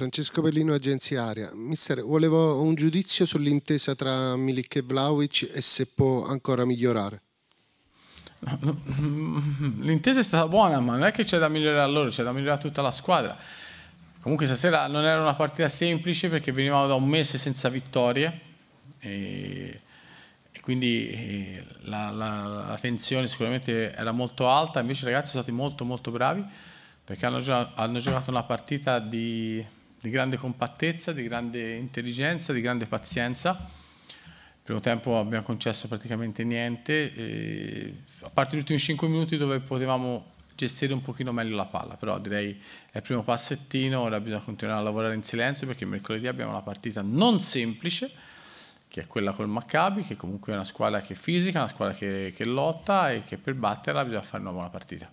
Francesco Pellino, Agenzia Aria. Mister, volevo un giudizio sull'intesa tra Milik e Vlaovic e se può ancora migliorare. L'intesa è stata buona, ma non è che c'è da migliorare loro, c'è da migliorare tutta la squadra. Comunque stasera non era una partita semplice perché venivamo da un mese senza vittorie e, e quindi eh, la, la, la, tensione sicuramente era molto alta, invece i ragazzi sono stati molto molto bravi perché hanno, hanno giocato una partita di di grande compattezza, di grande intelligenza, di grande pazienza. Il primo tempo abbiamo concesso praticamente niente, a parte gli ultimi 5 minuti dove potevamo gestire un pochino meglio la palla, però direi è il primo passettino, ora bisogna continuare a lavorare in silenzio perché mercoledì abbiamo una partita non semplice, che è quella col Maccabi, che comunque è una squadra che è fisica, una squadra che, che lotta e che per batterla bisogna fare una buona partita.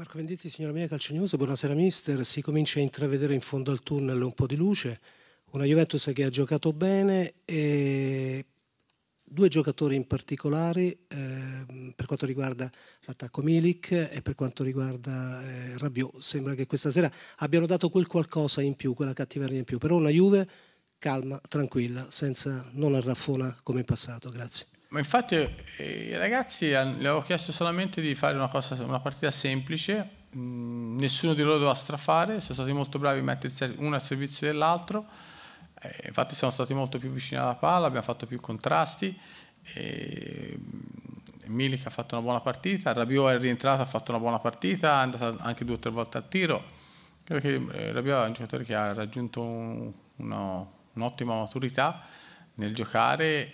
Marco Venditti, signora mia News, buonasera mister, si comincia a intravedere in fondo al tunnel un po' di luce, una Juventus che ha giocato bene e due giocatori in particolare eh, per quanto riguarda l'attacco Milik e per quanto riguarda eh, Rabiot. Sembra che questa sera abbiano dato quel qualcosa in più, quella cattiveria in più, però una Juve calma, tranquilla, senza, non arraffona come in passato. Grazie. Ma infatti eh, i ragazzi le avevo chiesto solamente di fare una, cosa, una partita semplice, mm, nessuno di loro doveva strafare, sono stati molto bravi a mettersi uno al servizio dell'altro, eh, infatti siamo stati molto più vicini alla palla, abbiamo fatto più contrasti, e, mm, Milik ha fatto una buona partita, Rabiot è rientrato, ha fatto una buona partita, è andata anche due o tre volte al tiro, credo che eh, Rabiot è un giocatore che ha raggiunto un'ottima un maturità nel giocare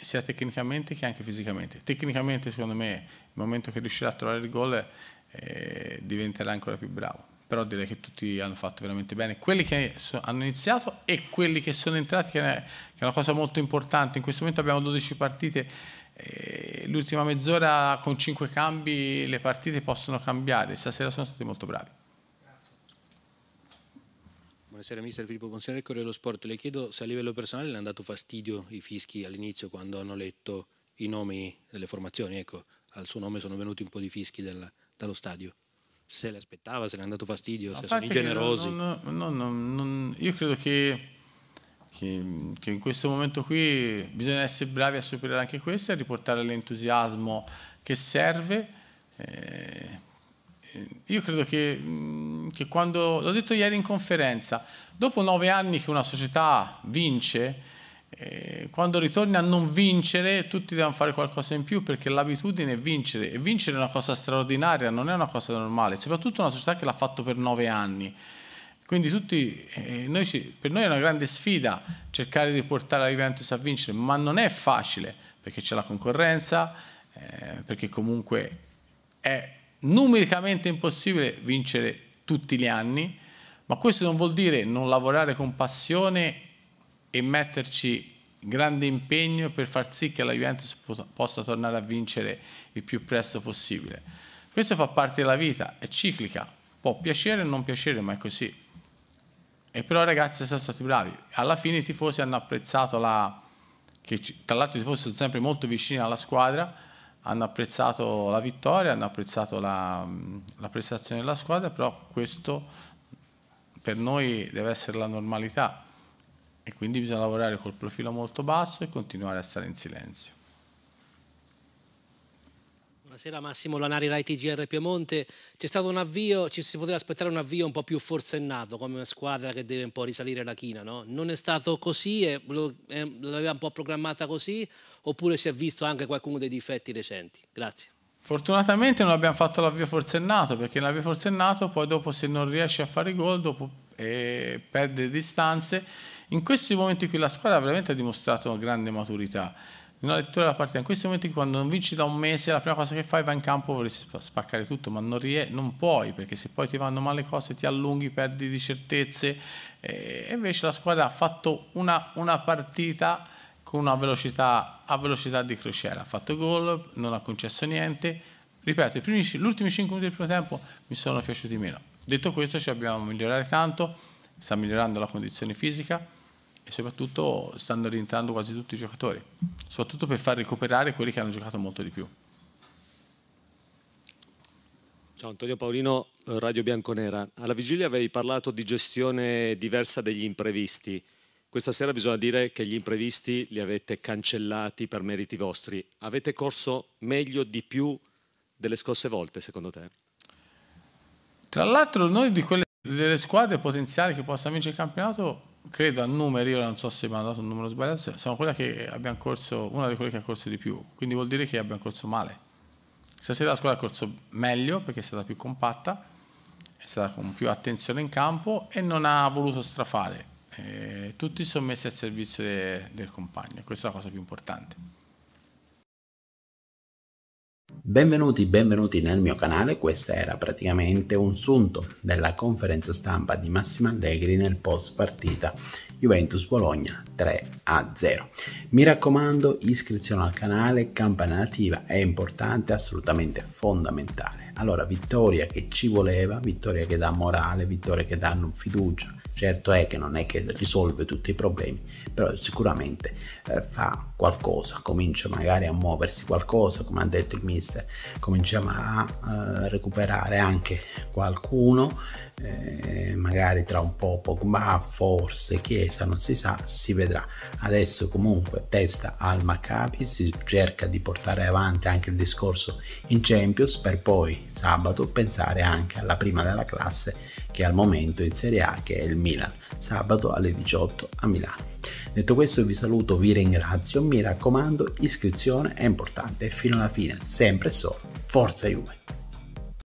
sia tecnicamente che anche fisicamente. Tecnicamente secondo me il momento che riuscirà a trovare il gol eh, diventerà ancora più bravo. Però direi che tutti hanno fatto veramente bene, quelli che so, hanno iniziato e quelli che sono entrati, che è, che è una cosa molto importante. In questo momento abbiamo 12 partite, eh, l'ultima mezz'ora con 5 cambi le partite possono cambiare, stasera sono stati molto bravi. Buonasera mister Filippo Bonsignore, Corriere dello Sport. Le chiedo se a livello personale le hanno dato fastidio i fischi all'inizio quando hanno letto i nomi delle formazioni, ecco, al suo nome sono venuti un po' di fischi della, dallo stadio. Se le aspettava, se le hanno dato fastidio, a se sono ingenerosi. Non, non, non, io credo che, che, che, in questo momento qui bisogna essere bravi a superare anche questo e a riportare l'entusiasmo che serve. Eh, eh io credo che mm, che quando, l'ho detto ieri in conferenza, dopo nove anni che una società vince, eh, quando ritorni a non vincere tutti devono fare qualcosa in più perché l'abitudine è vincere e vincere è una cosa straordinaria, non è una cosa normale, soprattutto una società che l'ha fatto per nove anni. Quindi tutti, eh, noi ci, per noi è una grande sfida cercare di portare la Juventus a vincere, ma non è facile perché c'è la concorrenza, eh, perché comunque è numericamente impossibile vincere tutti gli anni, ma questo non vuol dire non lavorare con passione e metterci grande impegno per far sì che la Juventus possa tornare a vincere il più presto possibile. Questo fa parte della vita, è ciclica, può piacere o non piacere, ma è così. E però ragazzi sono stati bravi. Alla fine i tifosi hanno apprezzato la... che tra l'altro i tifosi sono sempre molto vicini alla squadra, hanno apprezzato la vittoria, hanno apprezzato la, la prestazione della squadra, però questo per noi deve essere la normalità e quindi bisogna lavorare col profilo molto basso e continuare a stare in silenzio. Buonasera Massimo Lanari, Rai TGR Piemonte. C'è stato un avvio, ci si poteva aspettare un avvio un po' più forsennato, come una squadra che deve un po' risalire la china, no? Non è stato così, eh, l'aveva un po' programmata così, oppure si è visto anche qualcuno dei difetti recenti? Grazie. Fortunatamente non abbiamo fatto l'avvio forsennato, perché l'avvio forsennato poi dopo se non riesce a fare gol, dopo eh, perde distanze. In questi momenti qui la squadra veramente ha dimostrato grande maturità nella lettura della partita. In questi momenti quando non vinci da un mese, la prima cosa che fai va in campo, vorresti spaccare tutto, ma non, rie- non puoi, perché se poi ti vanno male le cose ti allunghi, perdi di certezze. E invece la squadra ha fatto una, una partita con una velocità, a velocità di crociera, ha fatto gol, non ha concesso niente. Ripeto, primi, gli ultimi 5 minuti del primo tempo mi sono piaciuti meno. Detto questo, ci abbiamo migliorare tanto, sta migliorando la condizione fisica e soprattutto stanno rientrando quasi tutti i giocatori, soprattutto per far recuperare quelli che hanno giocato molto di più. Ciao Antonio Paolino, Radio Bianconera. Alla vigilia avevi parlato di gestione diversa degli imprevisti. Questa sera bisogna dire che gli imprevisti li avete cancellati per meriti vostri. Avete corso meglio di più delle scorse volte, secondo te? Tra l'altro noi di quelle delle squadre potenziali che possano vincere il campionato credo a numeri, ora non so se mi hanno dato un numero sbagliato, sono quella che abbiamo corso, una di quelle che ha corso di più, quindi vuol dire che abbiamo corso male. Stasera la scuola ha corso meglio perché è stata più compatta, è stata con più attenzione in campo e non ha voluto strafare. Eh, tutti sono messi al servizio de, del compagno, questa è la cosa più importante. Benvenuti, benvenuti nel mio canale, questo era praticamente un sunto della conferenza stampa di Massimo Allegri nel post partita Juventus-Bologna 3-0. Mi raccomando iscrizione al canale, campana attiva è importante, assolutamente fondamentale. Allora vittoria che ci voleva, vittoria che dà morale, vittoria che danno fiducia Certo è che non è che risolve tutti i problemi, però sicuramente eh, fa qualcosa, comincia magari a muoversi qualcosa, come ha detto il mister, cominciamo a eh, recuperare anche qualcuno eh, magari tra un po' Pogba, forse Chiesa, non si sa, si vedrà. Adesso comunque testa al Maccabi, si cerca di portare avanti anche il discorso in Champions per poi sabato pensare anche alla prima della classe che al momento in Serie A che è il Milan, sabato alle 18 a Milano. Detto questo vi saluto, vi ringrazio, mi raccomando iscrizione è importante fino alla fine, sempre solo, forza Juve!